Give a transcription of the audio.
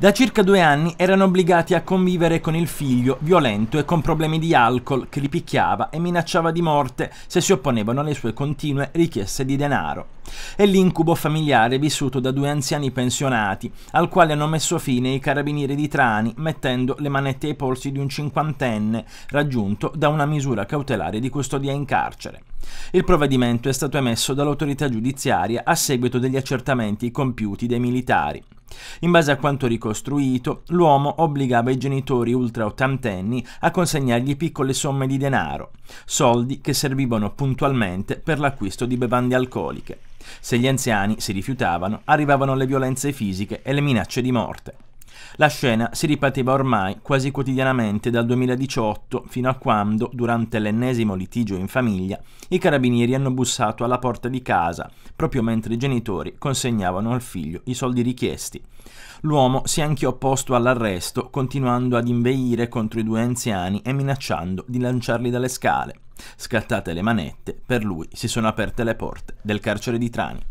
Da circa due anni erano obbligati a convivere con il figlio, violento e con problemi di alcol, che li picchiava e minacciava di morte se si opponevano alle sue continue richieste di denaro. È l'incubo familiare vissuto da due anziani pensionati, al quale hanno messo fine i carabinieri di Trani, mettendo le manette ai polsi di un cinquantenne, raggiunto da una misura cautelare di custodia in carcere. Il provvedimento è stato emesso dall'autorità giudiziaria a seguito degli accertamenti compiuti dai militari. In base a quanto ricostruito, l'uomo obbligava i genitori ultra ottantenni a consegnargli piccole somme di denaro, soldi che servivano puntualmente per l'acquisto di bevande alcoliche. Se gli anziani si rifiutavano, arrivavano le violenze fisiche e le minacce di morte. La scena si ripeteva ormai quasi quotidianamente dal 2018 fino a quando, durante l'ennesimo litigio in famiglia, i carabinieri hanno bussato alla porta di casa, proprio mentre i genitori consegnavano al figlio i soldi richiesti. L'uomo si è anche opposto all'arresto, continuando ad inveire contro i due anziani e minacciando di lanciarli dalle scale. Scattate le manette, per lui si sono aperte le porte del carcere di Trani.